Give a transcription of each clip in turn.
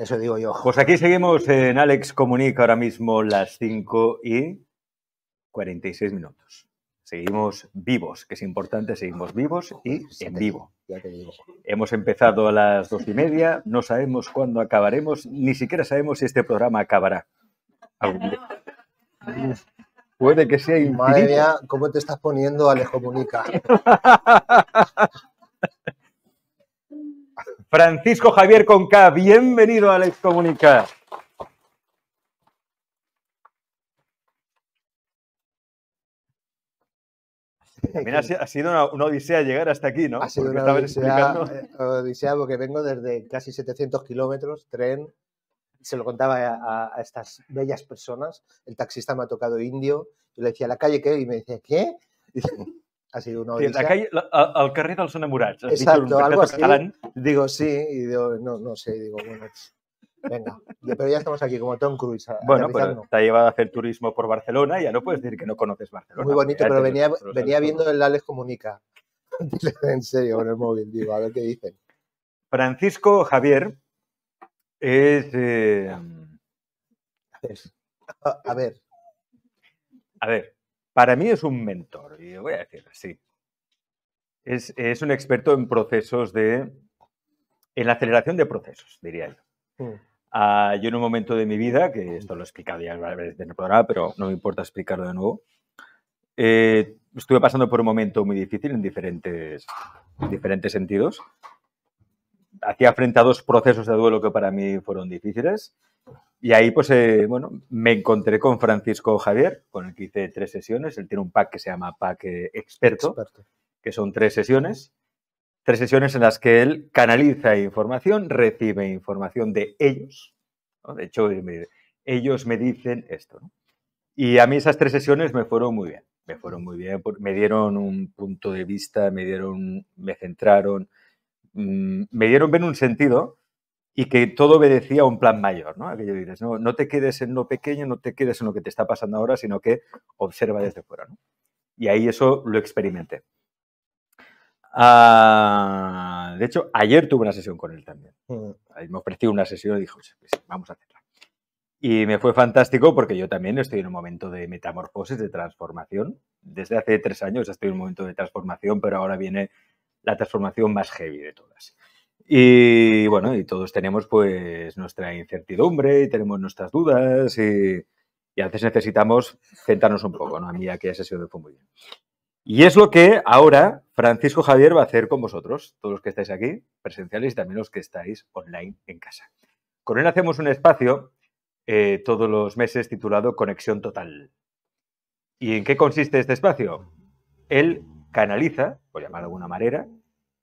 Eso digo yo. Pues aquí seguimos en Alex Comunica ahora mismo las 5 y 46 minutos. Seguimos vivos, que es importante, seguimos vivos y en vivo. Hemos empezado a las dos y media, no sabemos cuándo acabaremos, ni siquiera sabemos si este programa acabará. Puede que sea infinito. ¿cómo te estás poniendo, Alex Comunica? Francisco Javier Conca, bienvenido a la Comunica. ha, sido una, odisea llegar hasta aquí, ¿no? Ha sido una eh, odisea, porque vengo desde casi 700 kilómetros, tren. Se lo contaba a, estas bellas personas. El taxista me ha tocado indio. Yo le decía, ¿la calle qué? Y me decía, ¿qué? ha sido una odisea. Sí, el carrer de enamorats Exacto, algo así. Digo, sí, y digo, no, no sé, digo, bueno, venga. Pero ya estamos aquí como Tom Cruise. bueno, pero te ha llevado a hacer turismo por Barcelona y ya no puedes decir que no conoces Barcelona. Muy bonito, pero venía, venía viendo el Alex Comunica. en serio, con el móvil, digo, a ver qué dicen. Francisco Javier es... Eh, a ver. A ver. A ver para mí es un mentor, y voy a decir así. Es, es, un experto en procesos de. en la aceleración de procesos, diría yo. Hmm. Ah, yo en un momento de mi vida, que esto lo he explicado ya en el programa, pero no me importa explicarlo de nuevo, eh, estuve pasando por un momento muy difícil en diferentes, diferentes sentidos. Hacía frente a dos procesos de duelo que para mí fueron difíciles. Y ahí, pues, eh, bueno, me encontré con Francisco Javier, con el que hice tres sesiones. Él tiene un pack que se llama Pack eh, Experto, que son tres sesiones. Tres sesiones en las que él canaliza información, recibe información de ellos. De hecho, ellos me dicen esto. Y a mí esas tres sesiones me fueron muy bien. Me fueron muy bien, me dieron un punto de vista, me dieron, me centraron, mm, me dieron bien un sentido y que todo obedecía a un plan mayor, ¿no? Aquello dices, no, te quedes en lo pequeño, no te quedes en lo que te está pasando ahora, sino que observa desde fuera, ¿no? Y ahí eso lo experimenté. Ah, de hecho, ayer tuve una sesión con él también. Mm. me ofreció una sesión y dijo, pues vamos a hacerla. Y me fue fantástico porque yo también estoy en un momento de metamorfosis, de transformación. Desde hace tres años estoy en un momento de transformación, pero ahora viene la transformación más heavy de todas. Y bueno, y todos tenemos pues nuestra incertidumbre y tenemos nuestras dudas y, a veces necesitamos centrarnos un poco, ¿no? A mí aquí ha sido de muy Y es lo que ahora Francisco Javier va a hacer con vosotros, todos los que estáis aquí, presenciales y también los que estáis online en casa. Con él hacemos un espacio eh, todos los meses titulado Conexión Total. ¿Y en qué consiste este espacio? Él canaliza, por llamar de alguna manera,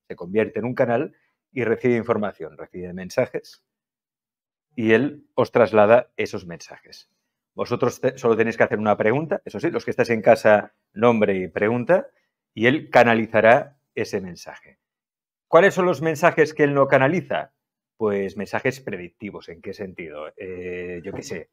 se convierte en un canal y recibe información, recibe mensajes y él os traslada esos mensajes. Vosotros solo tenéis que hacer una pregunta, eso sí, los que estáis en casa, nombre y pregunta, y él canalizará ese mensaje. ¿Cuáles son los mensajes que él no canaliza? Pues mensajes predictivos, ¿en qué sentido? Eh, yo qué sé,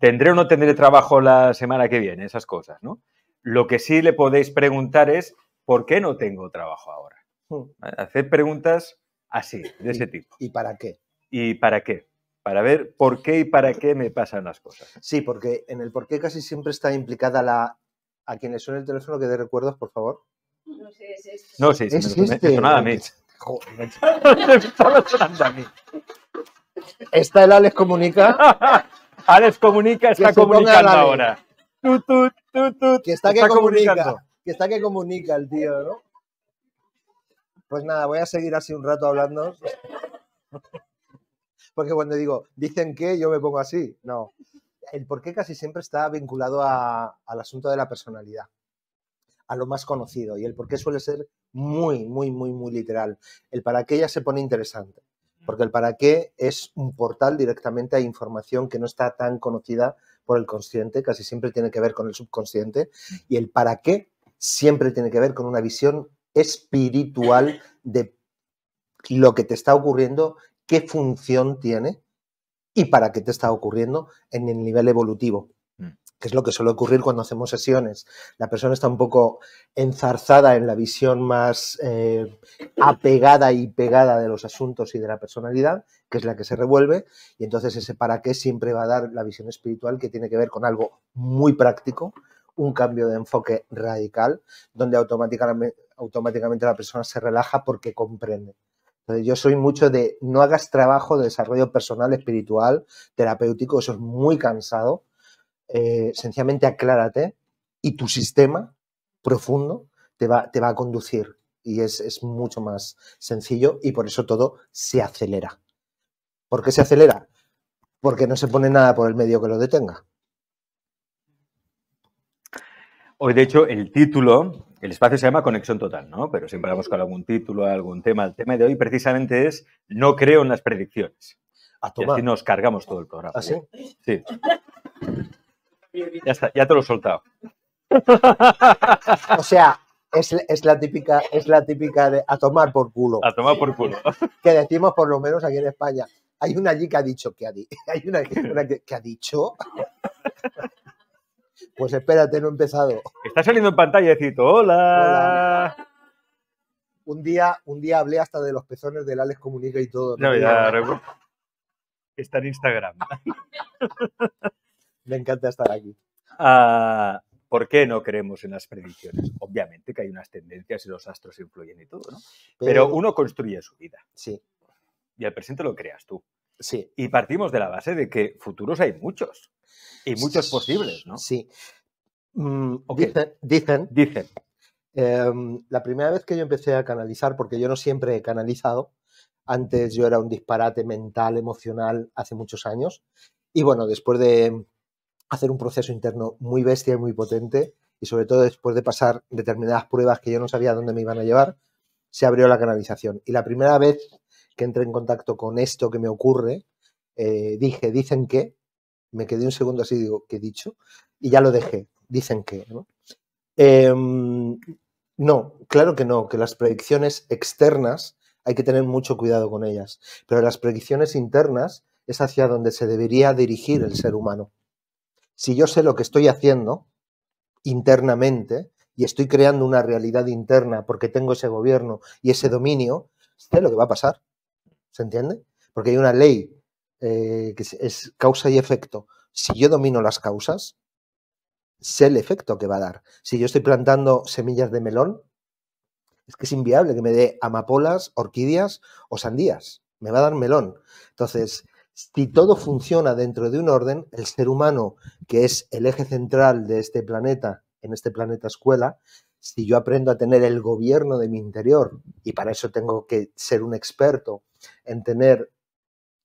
¿tendré o no tendré trabajo la semana que viene? Esas cosas, ¿no? Lo que sí le podéis preguntar es, ¿por qué no tengo trabajo ahora? Hmm. Hacer preguntas así, de ese tipo. ¿Y para qué? ¿Y para qué? Para ver por qué y para qué me pasan las cosas. Sí, porque en el por qué casi siempre está implicada la... A quien le suene el teléfono que dé recuerdos, por favor. No sé, es este. No, sé sí es me, este. me Joder. me sonando a mí. Está el Alex Comunica. Alex Comunica está comunicando ahora. Tú, que está, está que comunica. Que está que comunica el tío, ¿no? Pues nada, voy a seguir así un rato hablando. Porque cuando digo, dicen que, yo me pongo así. No. El por qué casi siempre está vinculado al asunto de la personalidad, a lo más conocido. Y el por qué suele ser muy, muy, muy, muy literal. El para qué ya se pone interesante. Porque el para qué es un portal directamente a información que no está tan conocida por el consciente, casi siempre tiene que ver con el subconsciente. Y el para qué siempre tiene que ver con una visión espiritual de lo que te está ocurriendo, qué función tiene y para qué te está ocurriendo en el nivel evolutivo, mm. que es lo que suele ocurrir cuando hacemos sesiones. La persona está un poco enzarzada en la visión más eh, apegada y pegada de los asuntos y de la personalidad, que es la que se revuelve, y entonces ese para qué siempre va a dar la visión espiritual que tiene que ver con algo muy práctico, un cambio de enfoque radical, donde automáticamente, automáticamente la persona se relaja porque comprende. Entonces, yo soy mucho de no hagas trabajo de desarrollo personal, espiritual, terapéutico, eso es muy cansado. Eh, sencillamente aclárate y tu sistema profundo te va, te va a conducir y es, es mucho más sencillo y por eso todo se acelera. ¿Por qué se acelera? Porque no se pone nada por el medio que lo detenga. Hoy, de hecho, el título el espacio se llama Conexión Total, ¿no? Pero siempre vamos con algún título, algún tema. El tema de hoy precisamente es No creo en las predicciones. A ah, Y así nos cargamos todo el programa. ¿Ah, sí? Sí. ya te lo he soltado. o sea, es, la típica, es la típica de a tomar por culo. A tomar por culo. que decimos por lo menos aquí en España. Hay una allí que ha dicho que ha, hay una, que, que ha dicho pues espérate, no he empezado. Está saliendo en pantalla hola. Un día, un día hablé hasta de los pezones del Alex Comunica y todo. No, ya, Está en Instagram. Me encanta estar aquí. Ah, ¿Por qué no creemos en las predicciones? Obviamente que hay unas tendencias y los astros influyen y todo, ¿no? Pero uno construye su vida. Sí. Y al presente lo creas tú. Sí. Y partimos de la base de que futuros hay muchos. Y muchos posibles, ¿no? Sí. Mm, dicen. Dicen. Em, la primera vez que yo empecé a canalizar, porque yo no siempre he canalizado, antes yo era un disparate mental, emocional, hace muchos años. Y bueno, después de hacer un proceso interno muy bestia y muy potente, y sobre todo después de pasar determinadas pruebas que yo no sabía dónde me iban a llevar, se abrió la canalización. Y la primera vez que entre en contacto con esto que me ocurre, eh, dije, dicen que, me quedé un segundo así, digo, ¿qué he dicho? Y ya lo dejé, dicen que. Em, no, claro que no, que las predicciones externas hay que tener mucho cuidado con ellas, pero las predicciones internas es hacia donde se debería dirigir el ser humano. Si yo sé lo que estoy haciendo internamente y estoy creando una realidad interna porque tengo ese gobierno y ese dominio, sé lo que va a pasar ¿Se entiende? Porque hay una ley eh, que es causa y efecto. Si yo domino las causas, sé el efecto que va a dar. Si yo estoy plantando semillas de melón, es que es inviable que me dé amapolas, orquídeas o sandías. Me va a dar melón. Entonces, si todo funciona dentro de un orden, el ser humano, que es el eje central de este planeta, en este planeta escuela, si yo aprendo a tener el gobierno de mi interior, y para eso tengo que ser un experto en tener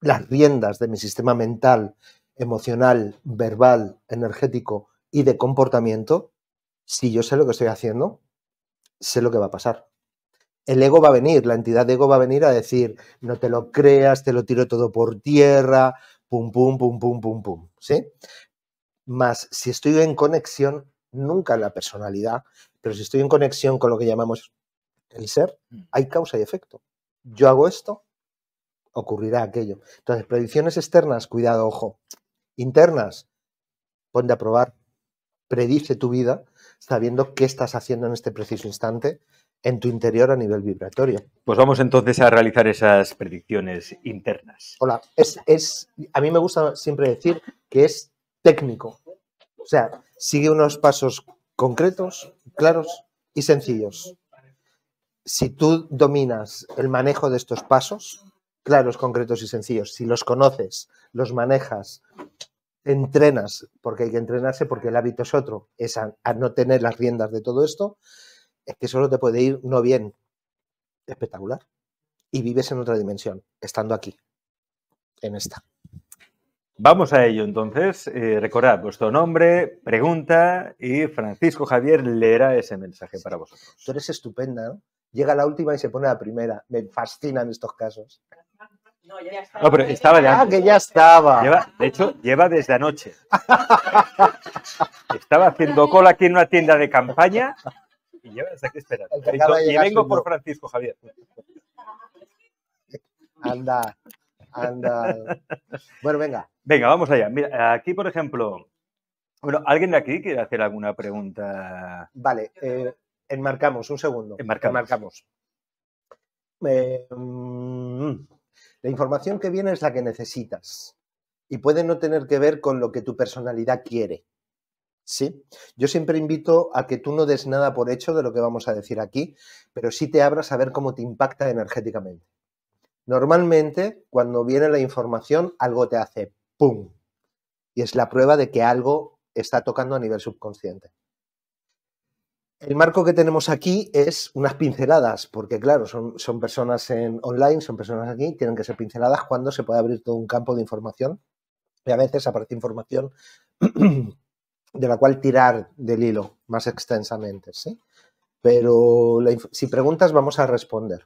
las riendas de mi sistema mental, emocional, verbal, energético y de comportamiento, si yo sé lo que estoy haciendo, sé lo que va a pasar. El ego va a venir, la entidad de ego va a venir a decir, no te lo creas, te lo tiro todo por tierra, pum, pum, pum, pum, pum, pum, ¿sí? Más, si estoy en conexión, nunca en la personalidad, pero si estoy en conexión con lo que llamamos el ser, mm. hay causa y efecto. Yo hago esto, ocurrirá aquello. Entonces, predicciones externas, cuidado, ojo. Internas, ponte a probar. Predice tu vida sabiendo qué estás haciendo en este preciso instante en tu interior a nivel vibratorio. Pues vamos entonces a realizar esas predicciones internas. Hola, es, es, a mí me gusta siempre decir que es técnico. O sea, sigue unos pasos concretos, claros y sencillos. Si tú dominas el manejo de estos pasos, claros, concretos y sencillos. Si los conoces, los manejas, entrenas, porque hay que entrenarse porque el hábito es otro, es a, no tener las riendas de todo esto, es que solo te puede ir no bien, espectacular. Y vives en otra dimensión, estando aquí, en esta. Vamos a ello entonces. Eh, recordad vuestro nombre, pregunta y Francisco Javier leerá ese mensaje para vosotros. Tú eres estupenda, ¿no? Llega la última y se pone la primera. Me fascinan estos casos. No, pero estaba Ah, que ya estaba. de hecho, lleva desde anoche. estaba haciendo cola aquí en una tienda de campaña y lleva hasta aquí esperando. Y vengo por Francisco Javier. Anda, anda. Bueno, venga. Venga, vamos allá. Mira, aquí, por ejemplo, bueno, ¿alguien de aquí quiere hacer alguna pregunta? Vale, eh, enmarcamos, un segundo. Enmarcamos. enmarcamos. Eh, mm, la información que viene es la que necesitas y puede no tener que ver con lo que tu personalidad quiere. ¿Sí? Yo siempre invito a que tú no des nada por hecho de lo que vamos a decir aquí, pero sí te abras a ver cómo te impacta energéticamente. Normalmente, cuando viene la información, algo te hace ¡pum! Y es la prueba de que algo está tocando a nivel subconsciente. El marco que tenemos aquí es unas pinceladas, porque claro, son, son personas en online, son personas aquí, tienen que ser pinceladas cuando se puede abrir todo un campo de información y a veces aparece información de la cual tirar del hilo más extensamente, ¿sí? Pero si preguntas vamos a responder.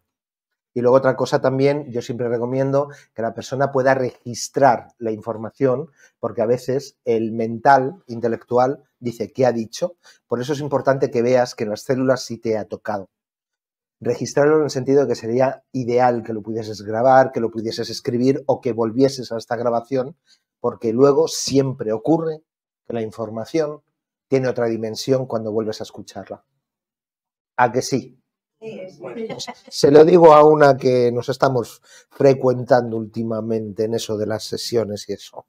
Y luego otra cosa también, yo siempre recomiendo que la persona pueda registrar la información, porque a veces el mental, intelectual, dice qué ha dicho. Por eso es importante que veas que en las células sí te ha tocado. Registrarlo en el sentido de que sería ideal que lo pudieses grabar, que lo pudieses escribir o que volvieses a esta grabación, porque luego siempre ocurre que la información tiene otra dimensión cuando vuelves a escucharla. A que sí, se lo digo a una que nos estamos frecuentando últimamente en eso de las sesiones y eso.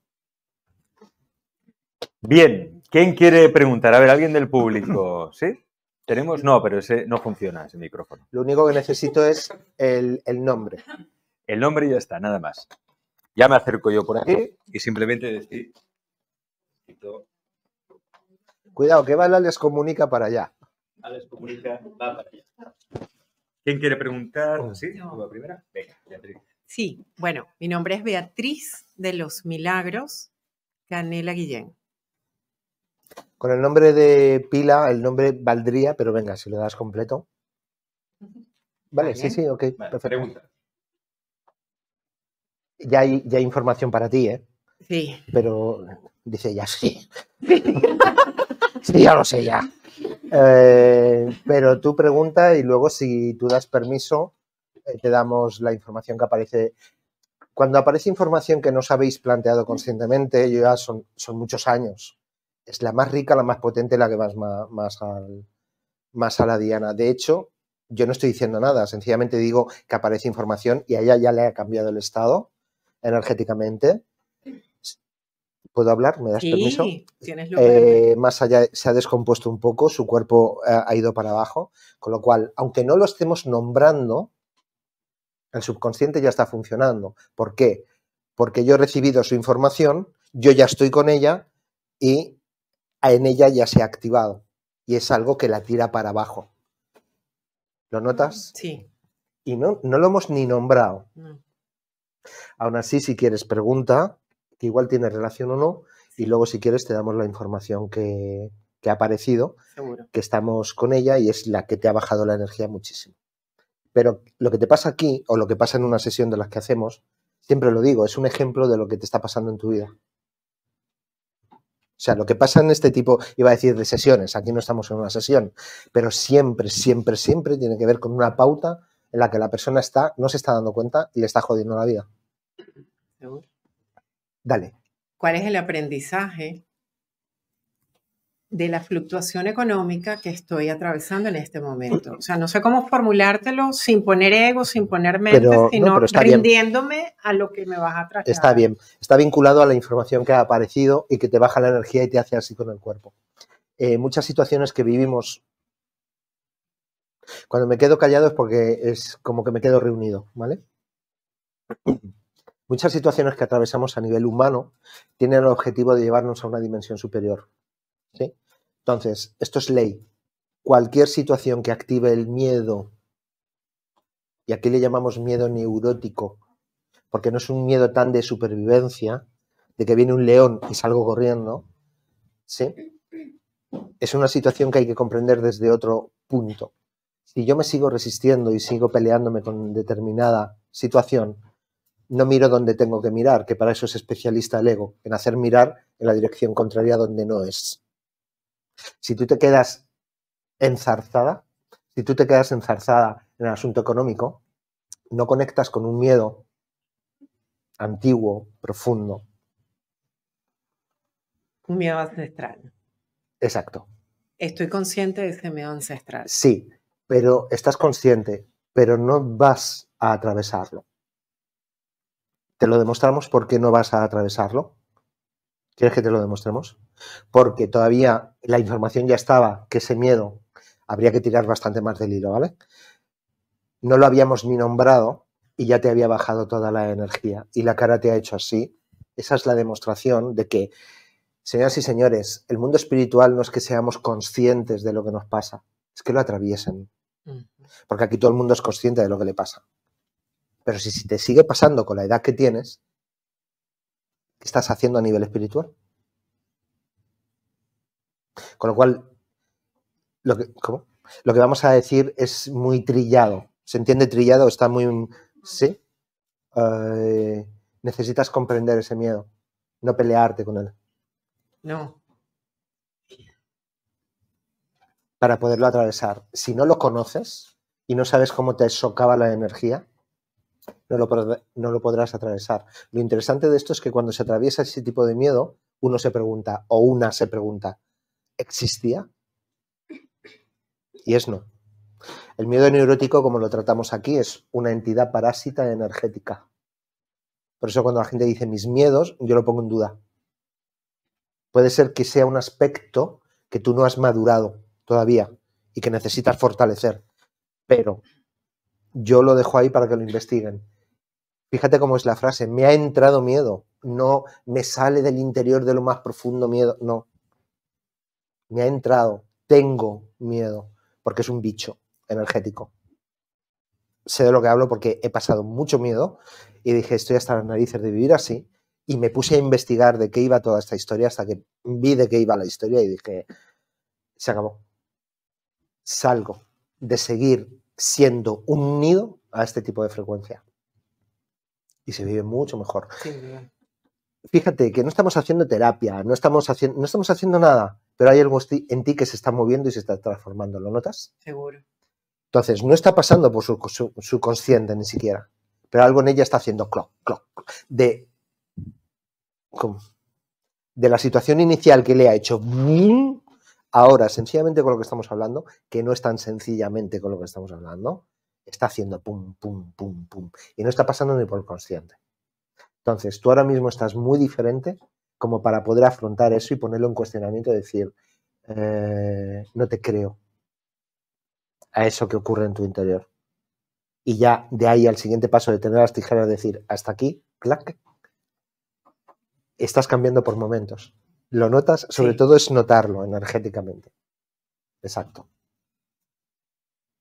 Bien, ¿quién quiere preguntar? A ver, alguien del público, ¿sí? ¿Tenemos? No, pero ese no funciona, ese micrófono. Lo único que necesito es el, nombre. El nombre ya está, nada más. Ya me acerco yo por aquí y simplemente decir... Cuidado, que bala les comunica para allá. ¿Quién quiere preguntar? Oh, ¿Sí? bueno, mi nombre es Beatriz de los Milagros Canela Guillén. Con el nombre de pila, el nombre valdría, pero venga, si lo das completo. Vale, sí, sí, ok. Pregunta. Ya ya hay información para ti, ¿eh? Sí. Pero dice ya sí. sí, ya lo sé, ya. Eh, pero tú pregunta y luego si tú das permiso, eh, te damos la información que aparece. Cuando aparece información que no os habéis planteado conscientemente, ya son, son muchos años. Es la más rica, la más potente, la que vas más, más, más a la diana. De hecho, yo no estoy diciendo nada, sencillamente digo que aparece información y a ella ya le ha cambiado el estado energéticamente ¿Puedo hablar? ¿Me das sí, permiso? Tienes eh, más allá se ha descompuesto un poco, su cuerpo eh, ha ido para abajo, con lo cual, aunque no lo estemos nombrando, el subconsciente ya está funcionando. ¿Por qué? Porque yo he recibido su información, yo ya estoy con ella y en ella ya se ha activado. Y es algo que la tira para abajo. ¿Lo notas? Sí. Y no, no lo hemos ni nombrado. Aún así, si quieres, pregunta igual tiene relación o no, y luego si quieres te damos la información que, ha aparecido, que estamos con ella y es la que te ha bajado la energía muchísimo. Pero lo que te pasa aquí, o lo que pasa en una sesión de las que hacemos, siempre lo digo, es un ejemplo de lo que te está pasando en tu vida. O sea, lo que pasa en este tipo, iba a decir de sesiones, aquí no estamos en una sesión, pero siempre, siempre, siempre tiene que ver con una pauta en la que la persona está, no se está dando cuenta y le está jodiendo la vida. Dale. ¿Cuál es el aprendizaje de la fluctuación económica que estoy atravesando en este momento? O sea, no sé cómo formulártelo sin poner ego, sin poner mente, sino rindiéndome a lo que me vas a tratar. Está bien, está vinculado a la información que ha aparecido y que te baja la energía y te hace así con el cuerpo. Eh, muchas situaciones que vivimos cuando me quedo callado es porque es como que me quedo reunido, ¿vale? Muchas situaciones que atravesamos a nivel humano tienen el objetivo de llevarnos a una dimensión superior. Entonces, esto es ley. Cualquier situación que active el miedo, y aquí le llamamos miedo neurótico, porque no es un miedo tan de supervivencia, de que viene un león y salgo corriendo, ¿sí? es una situación que hay que comprender desde otro punto. Si yo me sigo resistiendo y sigo peleándome con determinada situación, no miro donde tengo que mirar, que para eso es especialista el ego, en hacer mirar en la dirección contraria donde no es. Si tú te quedas enzarzada, si tú te quedas enzarzada en el asunto económico, no conectas con un miedo antiguo, profundo. Un miedo ancestral. Exacto. Estoy consciente de ese miedo ancestral. Sí, pero estás consciente, pero no vas a atravesarlo. Te lo demostramos porque no vas a atravesarlo. ¿Quieres que te lo demostremos? Porque todavía la información ya estaba, que ese miedo habría que tirar bastante más del hilo, ¿vale? No lo habíamos ni nombrado y ya te había bajado toda la energía y la cara te ha hecho así. Esa es la demostración de que, señoras y señores, el mundo espiritual no es que seamos conscientes de lo que nos pasa, es que lo atraviesen. Porque aquí todo el mundo es consciente de lo que le pasa. Pero si, te sigue pasando con la edad que tienes, ¿qué estás haciendo a nivel espiritual? Con lo cual, lo que, vamos a decir es muy trillado. ¿Se entiende trillado? Está muy... Sí. Eh, necesitas comprender ese miedo, no pelearte con él. No. Para poderlo atravesar. Si no lo conoces y no sabes cómo te socava la energía, no lo, podrás atravesar. Lo interesante de esto es que cuando se atraviesa ese tipo de miedo, uno se pregunta, o una se pregunta, ¿existía? Y es no. El miedo neurótico, como lo tratamos aquí, es una entidad parásita energética. Por eso cuando la gente dice mis miedos, yo lo pongo en duda. Puede ser que sea un aspecto que tú no has madurado todavía y que necesitas fortalecer. Pero yo lo dejo ahí para que lo investiguen. Fíjate cómo es la frase, me ha entrado miedo, no me sale del interior de lo más profundo miedo, no. Me ha entrado, tengo miedo, porque es un bicho energético. Sé de lo que hablo porque he pasado mucho miedo y dije, estoy hasta las narices de vivir así. Y me puse a investigar de qué iba toda esta historia hasta que vi de qué iba la historia y dije, se acabó. Salgo de seguir siendo unido a este tipo de frecuencia. Y se vive mucho mejor. Sí, Fíjate que no estamos haciendo terapia, no estamos, haciendo, no estamos haciendo nada, pero hay algo en ti que se está moviendo y se está transformando. ¿Lo notas? Seguro. Entonces, no está pasando por su, su, consciente ni siquiera, pero algo en ella está haciendo clock, clock, de, de la situación inicial que le ha hecho ahora sencillamente con lo que estamos hablando, que no es tan sencillamente con lo que estamos hablando, está haciendo pum, pum, pum, pum, y no está pasando ni por consciente. Entonces, tú ahora mismo estás muy diferente como para poder afrontar eso y ponerlo en cuestionamiento y decir, eh, no te creo a eso que ocurre en tu interior. Y ya de ahí al siguiente paso de tener las tijeras, decir, hasta aquí, clac, estás cambiando por momentos. Lo notas, sobre todo es notarlo energéticamente. Exacto.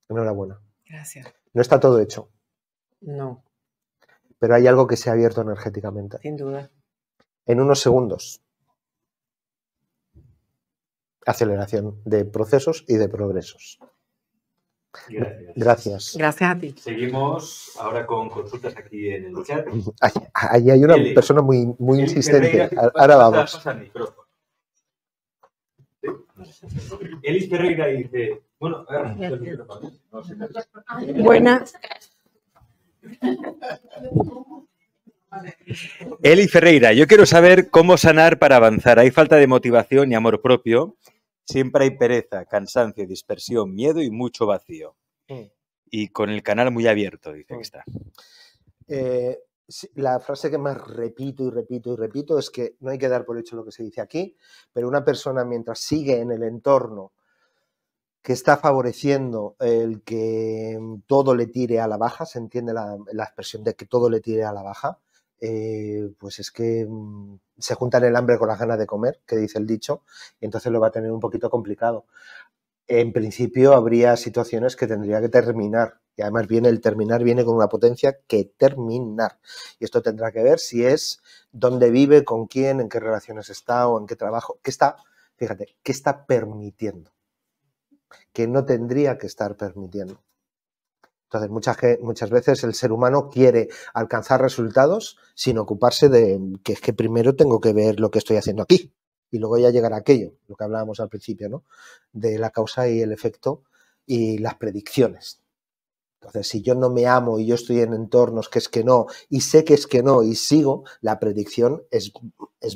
Enhorabuena. Gracias. No está todo hecho. No. Pero hay algo que se ha abierto energéticamente. Sin duda. En unos segundos. Aceleración de procesos y de progresos. Gracias. Gracias. Gracias a ti. Seguimos ahora con consultas aquí en el chat. Ahí hay una persona muy, muy insistente. Ahora vamos. Elis Ferreira dice, bueno, a ver, Buenas. Eli Ferreira, yo quiero saber cómo sanar para avanzar. Hay falta de motivación y amor propio. Siempre hay pereza, cansancio, dispersión, miedo y mucho vacío. Mm. Y con el canal muy abierto, dice que mm. está. Eh, la frase que más repito y repito y repito es que no hay que dar por hecho lo que se dice aquí, pero una persona mientras sigue en el entorno que está favoreciendo el que todo le tire a la baja, se entiende la, expresión de que todo le tire a la baja, eh, pues es que mm, se juntan el hambre con las ganas de comer, que dice el dicho, y entonces lo va a tener un poquito complicado. En principio habría situaciones que tendría que terminar y además viene el terminar, viene con una potencia que terminar. Y esto tendrá que ver si es dónde vive, con quién, en qué relaciones está o en qué trabajo, qué está, fíjate, qué está permitiendo, que no tendría que estar permitiendo. Entonces, muchas, veces el ser humano quiere alcanzar resultados sin ocuparse de que es que primero tengo que ver lo que estoy haciendo aquí y luego ya llegará aquello, lo que hablábamos al principio, ¿no? De la causa y el efecto y las predicciones entonces, si yo no me amo y yo estoy en entornos que es que no, y sé que es que no, y sigo, la predicción es,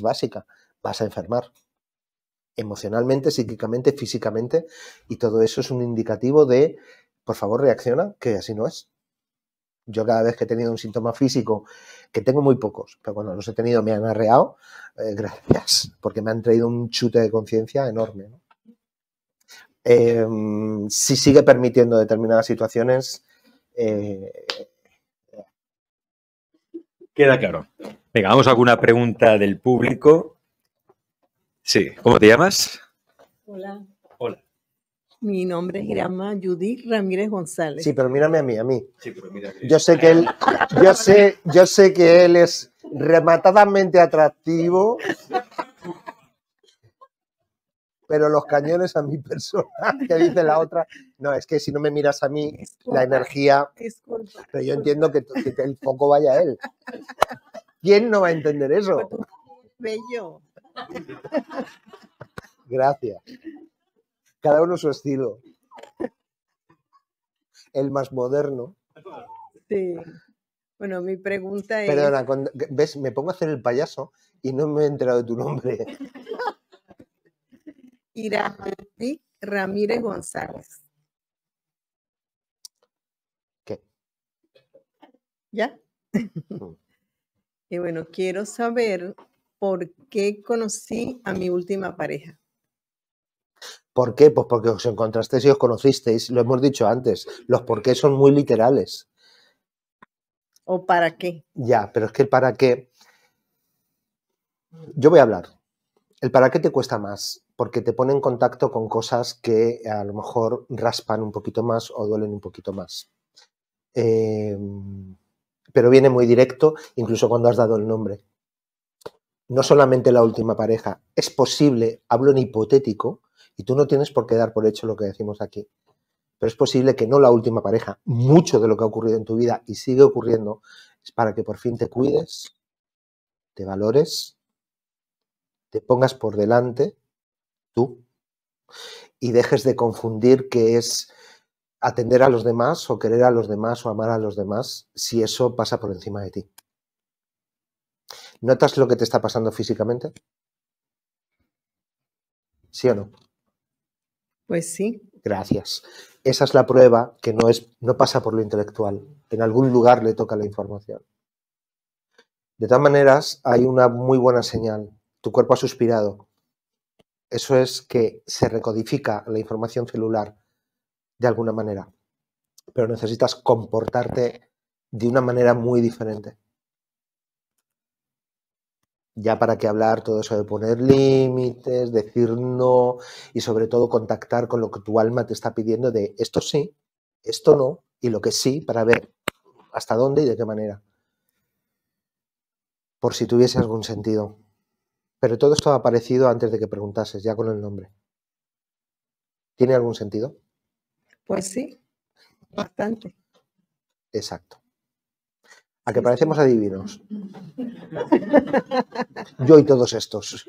básica. Vas a enfermar emocionalmente, psíquicamente, físicamente, y todo eso es un indicativo de, por favor, reacciona, que así no es. Yo cada vez que he tenido un síntoma físico, que tengo muy pocos, pero bueno, los he tenido me han arreado, eh, gracias, porque me han traído un chute de conciencia enorme. Em, si sigue permitiendo determinadas situaciones, eh, queda claro. Venga, vamos a alguna pregunta del público. Sí, ¿cómo te llamas? Hola. Hola. Mi nombre es Grama Judith Ramírez González. Sí, pero mírame a mí, a mí. Yo sé que él, sé, yo sé que él es rematadamente atractivo, pero los cañones a mi persona, que dice la otra, no, es que si no me miras a mí, la energía... pero yo entiendo que, el foco vaya a él. ¿Quién no va a entender eso? Bello. Pues Gracias. Cada uno su estilo. El más moderno. Sí. Bueno, mi pregunta es... Perdona, ves, me pongo a hacer el payaso y no me he enterado de tu nombre. ti, Ramírez González. ¿Qué? ¿Ya? Mm. y bueno, quiero saber por qué conocí a mi última pareja. ¿Por qué? Pues porque os encontrasteis y os conocisteis. Lo hemos dicho antes. Los por qué son muy literales. ¿O para qué? Ya, pero es que el para qué. Yo voy a hablar. El para qué te cuesta más porque te pone en contacto con cosas que a lo mejor raspan un poquito más o duelen un poquito más. Em, pero viene muy directo, incluso cuando has dado el nombre. No solamente la última pareja, es posible, hablo en hipotético, y tú no tienes por qué dar por hecho lo que decimos aquí, pero es posible que no la última pareja, mucho de lo que ha ocurrido en tu vida y sigue ocurriendo, es para que por fin te cuides, te valores, te pongas por delante tú y dejes de confundir que es atender a los demás o querer a los demás o amar a los demás si eso pasa por encima de ti. ¿Notas lo que te está pasando físicamente? ¿Sí o no? Pues sí. Gracias. Esa es la prueba que no, es, no pasa por lo intelectual. En algún lugar le toca la información. De todas maneras, hay una muy buena señal. Tu cuerpo ha suspirado. Eso es que se recodifica la información celular de alguna manera, pero necesitas comportarte de una manera muy diferente. Ya para qué hablar todo eso de poner límites, decir no y sobre todo contactar con lo que tu alma te está pidiendo de esto sí, esto no y lo que sí para ver hasta dónde y de qué manera. Por si tuviese algún sentido. Pero todo esto ha aparecido antes de que preguntases, ya con el nombre. ¿Tiene algún sentido? Pues sí, bastante. Exacto. A que parecemos adivinos. Yo y todos estos.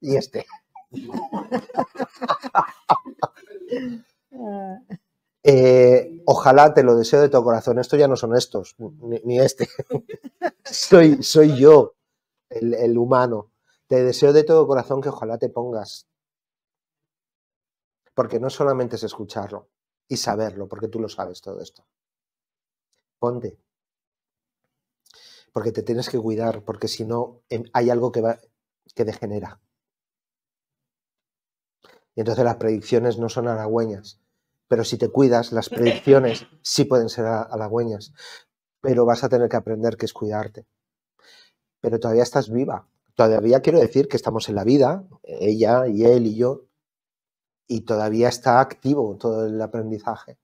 Y este. Eh, ojalá te lo deseo de todo corazón. Esto ya no son estos, ni, ni este. soy, soy yo el, humano. Te deseo de todo corazón que ojalá te pongas. Porque no solamente es escucharlo y saberlo, porque tú lo sabes todo esto. Ponte. Porque te tienes que cuidar, porque si no em, hay algo que, va, que degenera. Y entonces las predicciones no son halagüeñas. Pero si te cuidas, las predicciones sí pueden ser halagüeñas. Pero vas a tener que aprender que es cuidarte pero todavía estás viva. Todavía quiero decir que estamos en la vida, ella y él y yo, y todavía está activo todo el aprendizaje.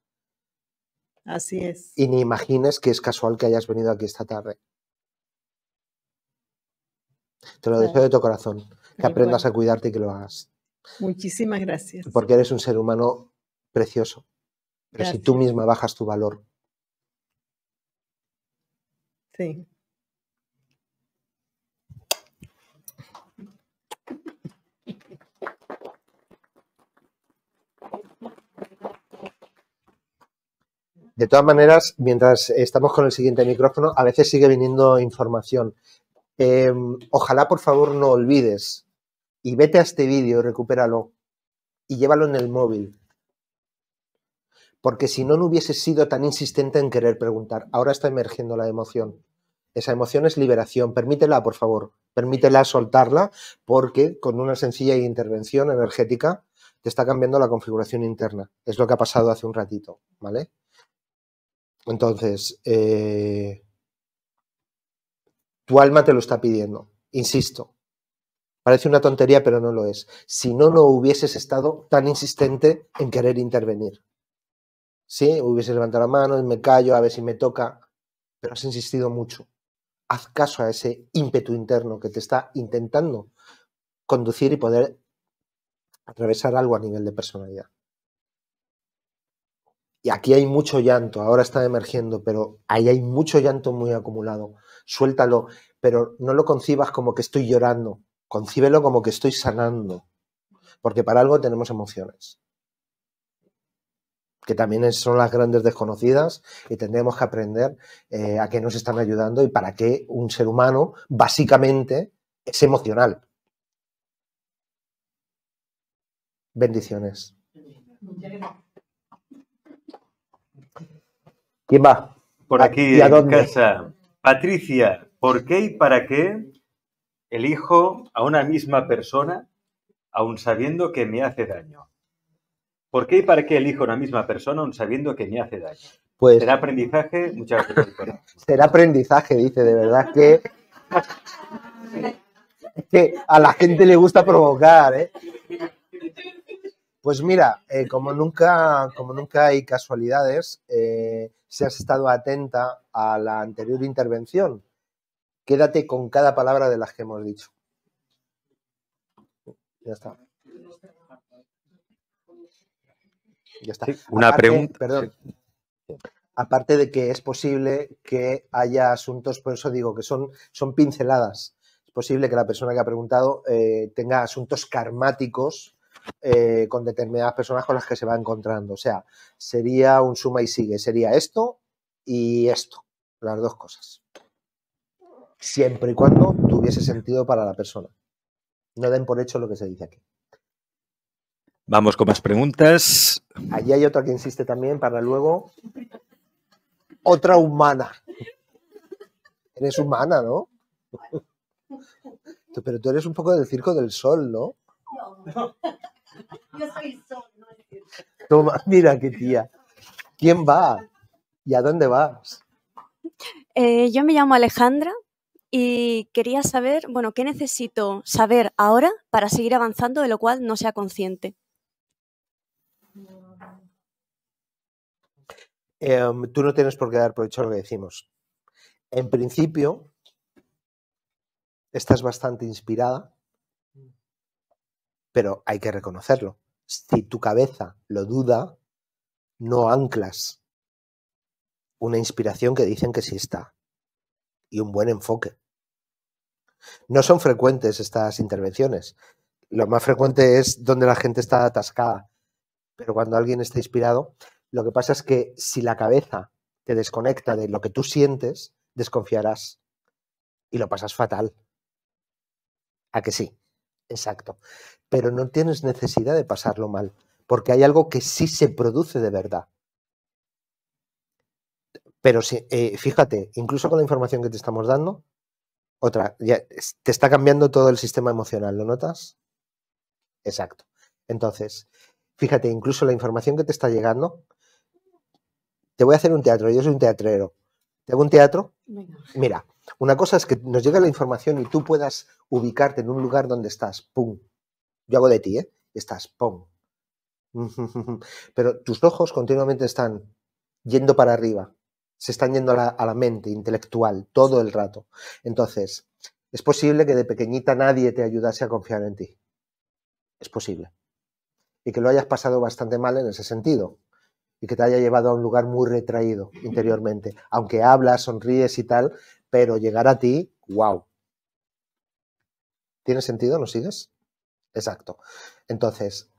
Así es. Y ni imagines que es casual que hayas venido aquí esta tarde. Te lo deseo de tu corazón, que aprendas a cuidarte y que lo hagas. Muchísimas gracias. Porque eres un ser humano precioso. Pero si tú misma bajas tu valor. Sí. De todas maneras, mientras estamos con el siguiente micrófono, a veces sigue viniendo información. Em, ojalá, por favor, no olvides y vete a este vídeo recupéralo y llévalo en el móvil. Porque si no, no hubiese sido tan insistente en querer preguntar. Ahora está emergiendo la emoción. Esa emoción es liberación. Permítela, por favor. Permítela soltarla porque con una sencilla intervención energética te está cambiando la configuración interna. Es lo que ha pasado hace un ratito, ¿vale? Entonces, eh, tu alma te lo está pidiendo, insisto. Parece una tontería, pero no lo es. Si no, no hubieses estado tan insistente en querer intervenir. Sí, hubieses levantado la mano, me callo, a ver si me toca, pero has insistido mucho. Haz caso a ese ímpetu interno que te está intentando conducir y poder atravesar algo a nivel de personalidad y aquí hay mucho llanto, ahora está emergiendo, pero ahí hay mucho llanto muy acumulado. Suéltalo, pero no lo concibas como que estoy llorando, concíbelo como que estoy sanando, porque para algo tenemos emociones, que también son las grandes desconocidas y tendremos que aprender eh, a qué nos están ayudando y para qué un ser humano básicamente es emocional. Bendiciones. Bendiciones. ¿Quién va? Por aquí, ¿A, en casa. Patricia, ¿por qué y para qué elijo a una misma persona aun sabiendo que me hace daño? ¿Por qué y para qué elijo a una misma persona aun sabiendo que me hace daño? Pues, será aprendizaje, muchas gracias. será aprendizaje, dice, de verdad que... que a la gente le gusta provocar, ¿eh? Pues mira, eh, como, nunca, como nunca hay casualidades, eh, si has estado atenta a la anterior intervención, quédate con cada palabra de las que hemos dicho. Ya está. Ya está. una pregunta. Perdón. Aparte de que es posible que haya asuntos, por eso digo que son, son pinceladas. Es posible que la persona que ha preguntado eh, tenga asuntos karmáticos eh, con determinadas personas con las que se va encontrando. O sea, sería un suma y sigue, sería esto y esto, las dos cosas. Siempre y cuando tuviese sentido para la persona. No den por hecho lo que se dice aquí. Vamos con más preguntas. Allí hay otra que insiste también para luego. Otra humana. Eres humana, ¿no? Pero tú eres un poco del circo del sol, ¿no? Yo soy sol, Toma, mira qué tía. ¿Quién va? ¿Y a dónde vas? Eh, yo me llamo Alejandra y quería saber, bueno, ¿qué necesito saber ahora para seguir avanzando de lo cual no sea consciente? Em, tú no tienes por qué dar provecho a lo que decimos. En principio, estás bastante inspirada pero hay que reconocerlo. Si tu cabeza lo duda, no anclas una inspiración que dicen que sí está y un buen enfoque. No son frecuentes estas intervenciones. Lo más frecuente es donde la gente está atascada. Pero cuando alguien está inspirado, lo que pasa es que si la cabeza te desconecta de lo que tú sientes, desconfiarás y lo pasas fatal. ¿A que sí? Exacto. Pero no tienes necesidad de pasarlo mal, porque hay algo que sí se produce de verdad. Pero si, eh, fíjate, incluso con la información que te estamos dando, otra, ya, te está cambiando todo el sistema emocional, ¿lo notas? Exacto. Entonces, fíjate, incluso la información que te está llegando, te voy a hacer un teatro, yo soy un teatrero. ¿Te hago un teatro? Mira, una cosa es que nos llegue la información y tú puedas ubicarte en un lugar donde estás, pum. Yo hago de ti, ¿eh? Estás, pum. Pero tus ojos continuamente están yendo para arriba, se están yendo a la, a la mente intelectual todo el rato. Entonces, es posible que de pequeñita nadie te ayudase a confiar en ti. Es posible. Y que lo hayas pasado bastante mal en ese sentido y que te haya llevado a un lugar muy retraído interiormente. Aunque hablas, sonríes y tal, pero llegar a ti, wow. ¿Tiene sentido? ¿no sigues? Exacto. Entonces,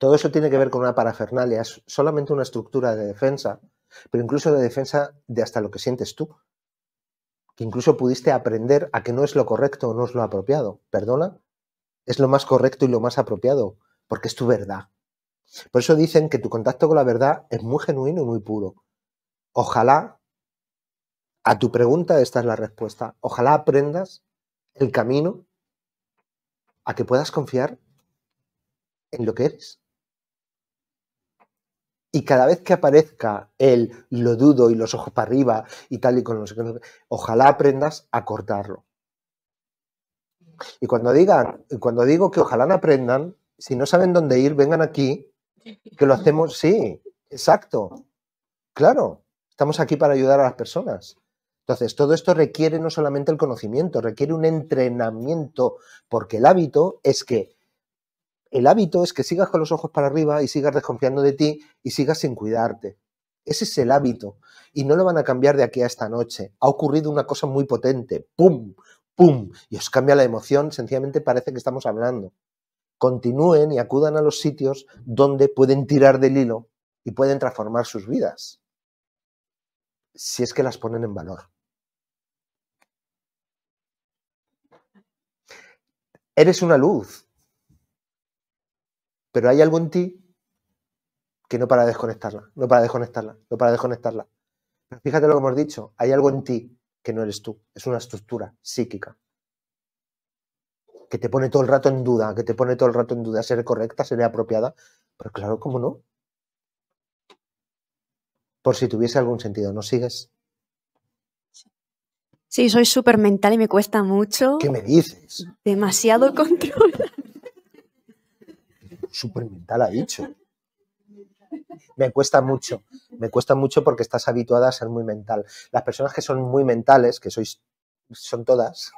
todo eso tiene que ver con una parafernalia, es solamente una estructura de defensa, pero incluso de defensa de hasta lo que sientes tú. Que incluso pudiste aprender a que no es lo correcto o no es lo apropiado. Perdona, es lo más correcto y lo más apropiado, porque es tu verdad. Por eso dicen que tu contacto con la verdad es muy genuino y muy puro. Ojalá a tu pregunta esta es la respuesta. Ojalá aprendas el camino a que puedas confiar en lo que eres. Y cada vez que aparezca el lo dudo y los ojos para arriba y tal y con los ojalá aprendas a cortarlo. Y cuando digan, cuando digo que ojalá no aprendan, si no saben dónde ir, vengan aquí, que lo hacemos, sí, exacto. Claro, estamos aquí para ayudar a las personas. Entonces, todo esto requiere no solamente el conocimiento, requiere un entrenamiento, porque el hábito es que el hábito es que sigas con los ojos para arriba y sigas desconfiando de ti y sigas sin cuidarte. Ese es el hábito. Y no lo van a cambiar de aquí a esta noche. Ha ocurrido una cosa muy potente. ¡Pum! ¡Pum! Y os cambia la emoción. Sencillamente parece que estamos hablando. Continúen y acudan a los sitios donde pueden tirar del hilo y pueden transformar sus vidas si es que las ponen en valor. Eres una luz, pero hay algo en ti que no para desconectarla, no para desconectarla, no para desconectarla. fíjate lo que hemos dicho, hay algo en ti que no eres tú, es una estructura psíquica que te pone todo el rato en duda, que te pone todo el rato en duda, seré correcta, seré apropiada, pero claro, ¿cómo no? por si tuviese algún sentido. ¿No sigues? Sí, soy súper mental y me cuesta mucho. ¿Qué me dices? Demasiado control. Súper mental ha dicho. Me cuesta mucho, me cuesta mucho porque estás habituada a ser muy mental. Las personas que son muy mentales, que sois, son todas,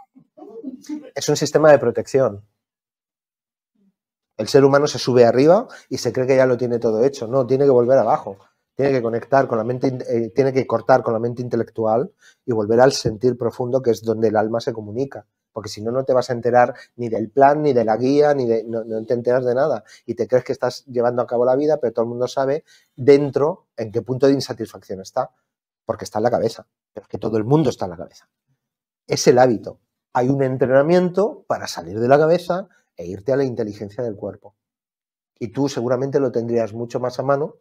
es un sistema de protección. El ser humano se sube arriba y se cree que ya lo tiene todo hecho. No, tiene que volver abajo tiene que conectar con la mente, eh, tiene que cortar con la mente intelectual y volver al sentir profundo, que es donde el alma se comunica. Porque si no, no te vas a enterar ni del plan, ni de la guía, ni de, no, no, te enteras de nada. Y te crees que estás llevando a cabo la vida, pero todo el mundo sabe dentro en qué punto de insatisfacción está. Porque está en la cabeza. Pero es que todo el mundo está en la cabeza. Es el hábito. Hay un entrenamiento para salir de la cabeza e irte a la inteligencia del cuerpo. Y tú seguramente lo tendrías mucho más a mano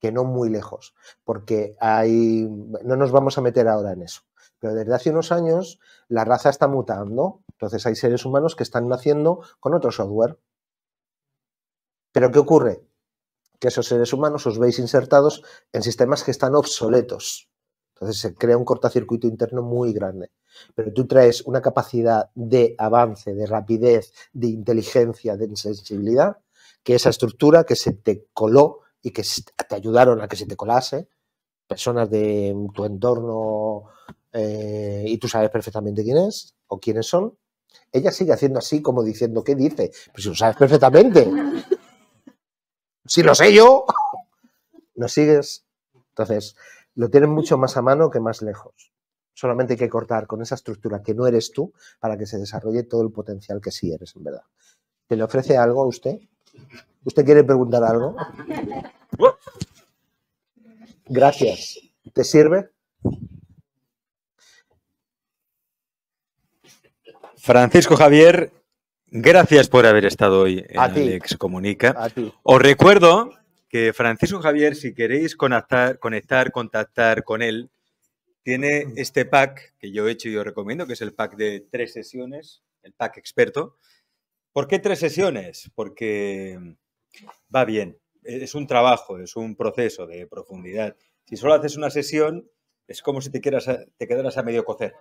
que no muy lejos, porque hay, no nos vamos a meter ahora en eso. Pero desde hace unos años la raza está mutando, entonces hay seres humanos que están naciendo con otro software. Pero ¿qué ocurre? Que esos seres humanos os veis insertados en sistemas que están obsoletos. Entonces se crea un cortocircuito interno muy grande. Pero tú traes una capacidad de avance, de rapidez, de inteligencia, de sensibilidad, que esa estructura que se te coló y que te ayudaron a que se te colase, personas de tu entorno eh, y tú sabes perfectamente quién es o quiénes son, ella sigue haciendo así como diciendo, ¿qué dice? Pues si lo sabes perfectamente. si lo sé yo, no sigues. Entonces, lo tienes mucho más a mano que más lejos. Solamente hay que cortar con esa estructura que no eres tú para que se desarrolle todo el potencial que sí eres, en verdad. ¿Te le ofrece algo a usted? ¿Usted quiere preguntar algo? Gracias. ¿Te sirve? Francisco Javier, gracias por haber estado hoy en Alex Comunica. A ti. Os recuerdo que Francisco Javier, si queréis conectar, conectar, contactar con él, tiene este pack que yo he hecho y os recomiendo, que es el pack de tres sesiones, el pack experto. ¿Por qué tres sesiones? Porque va bien. E, es un trabajo, es un proceso de profundidad. Si solo haces una sesión, es como si te, quieras te quedaras a medio cocer.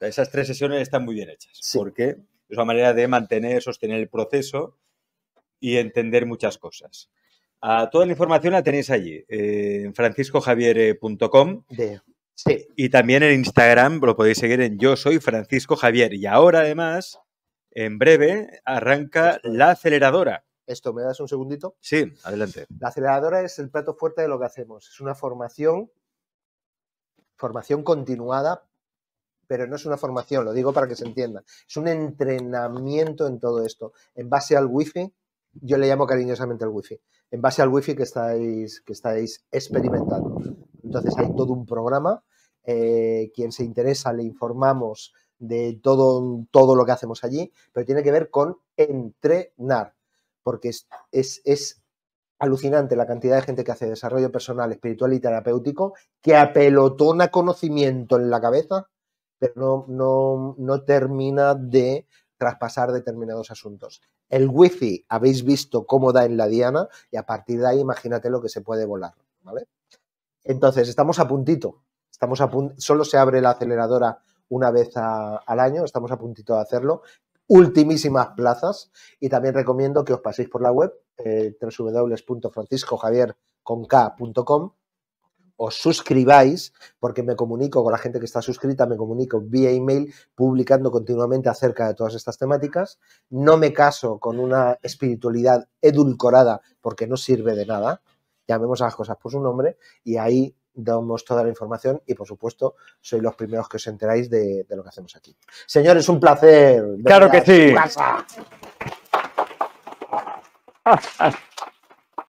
esas tres sesiones están muy bien hechas, porque es una manera de mantener, sostener el proceso y entender muchas cosas. toda la información la tenéis allí, eh, en franciscojavier.com. Sí. Y también en Instagram lo podéis seguir en Yo Soy Francisco Javier. Y ahora, además, en breve arranca la aceleradora esto, ¿me das un segundito? Sí, adelante. La aceleradora es el plato fuerte de lo que hacemos. Es una formación, formación continuada, pero no es una formación, lo digo para que se entienda. Es un entrenamiento en todo esto, en base al wifi. Yo le llamo cariñosamente el wifi, en base al wifi que estáis, que estáis experimentando. Entonces hay todo un programa. Eh, quien se interesa le informamos de todo, todo lo que hacemos allí, pero tiene que ver con entrenar porque es, alucinante la cantidad de gente que hace desarrollo personal, espiritual y terapéutico, que apelotona conocimiento en la cabeza, pero no, termina de traspasar determinados asuntos. El wifi habéis visto cómo da en la diana y a partir de ahí imagínate lo que se puede volar, ¿vale? Entonces, estamos a puntito, estamos a solo se abre la aceleradora una vez al año, estamos a puntito de hacerlo, ultimísimas plazas y también recomiendo que os paséis por la web eh, www.franciscojavier.com os suscribáis, porque me comunico con la gente que está suscrita, me comunico vía email, publicando continuamente acerca de todas estas temáticas. No me caso con una espiritualidad edulcorada, porque no sirve de nada. Llamemos a las cosas por su nombre, y ahí damos toda la información y, por supuesto, sois los primeros que os enteráis de, lo que hacemos aquí. Señores, un placer. Claro que sí.